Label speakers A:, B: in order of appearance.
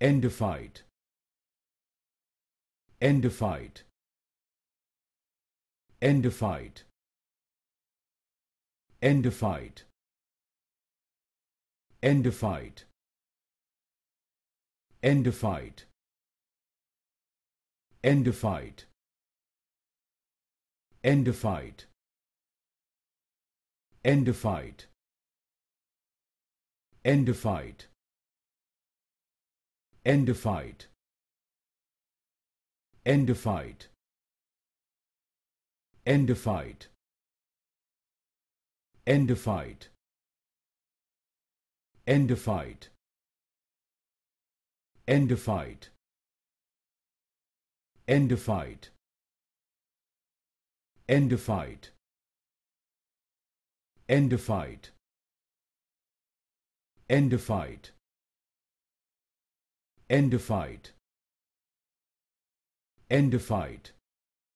A: Endified. Endified. Endified. Endified. Endified. Endified. Endified. Endified. fight. End of Endified. Endified. Endified. Endified. Endified. Endified. Endified. Endified. fight. End End of fight. End of fight.